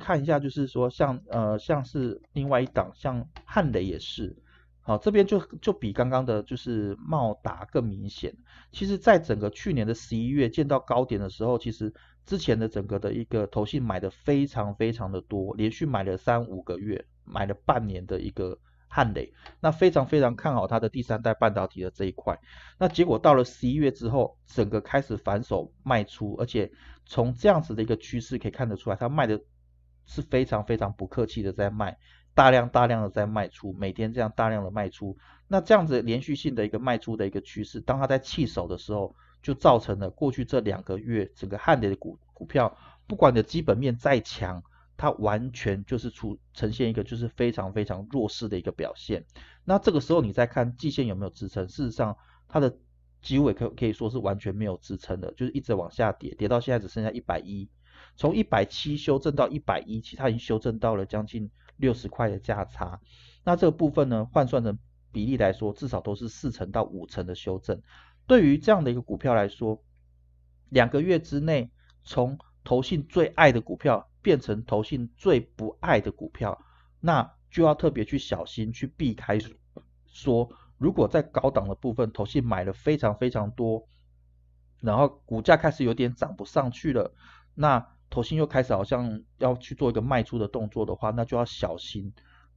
看一下，就是说像呃像是另外一档，像汉雷也是，好这边就就比刚刚的就是茂达更明显。其实，在整个去年的十一月见到高点的时候，其实之前的整个的一个投信买的非常非常的多，连续买了三五个月，买了半年的一个汉雷，那非常非常看好它的第三代半导体的这一块。那结果到了十一月之后，整个开始反手卖出，而且从这样子的一个趋势可以看得出来，它卖的。是非常非常不客气的在卖，大量大量的在卖出，每天这样大量的卖出，那这样子连续性的一个卖出的一个趋势，当它在弃守的时候，就造成了过去这两个月整个汉联的股股票，不管你的基本面再强，它完全就是出呈现一个就是非常非常弱势的一个表现。那这个时候你再看季线有没有支撑，事实上它的机尾可可以说是完全没有支撑的，就是一直往下跌，跌到现在只剩下一百一。从一百七修正到一百一，其实它已经修正到了将近六十块的价差。那这个部分呢，换算成比例来说，至少都是四成到五成的修正。对于这样的一个股票来说，两个月之内从投信最爱的股票变成投信最不爱的股票，那就要特别去小心去避开。说如果在高档的部分投信买了非常非常多，然后股价开始有点涨不上去了，那。投信又开始好像要去做一个卖出的动作的话，那就要小心，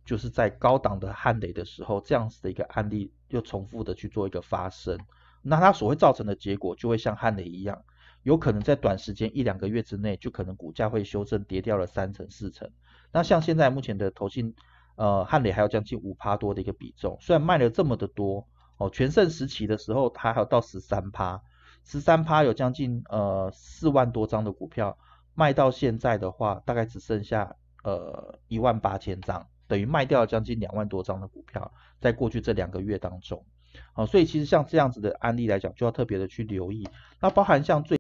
就是在高档的汉雷的时候，这样子的一个案例又重复的去做一个发生，那它所会造成的结果就会像汉雷一样，有可能在短时间一两个月之内就可能股价会修正跌掉了三成四成。那像现在目前的投信，呃，汉雷还有将近五趴多的一个比重，虽然卖了这么的多，哦，全盛时期的时候它还有到十三趴，十三趴有将近呃四万多张的股票。卖到现在的话，大概只剩下呃一万八千张，等于卖掉了将近两万多张的股票，在过去这两个月当中，啊，所以其实像这样子的案例来讲，就要特别的去留意，那包含像最。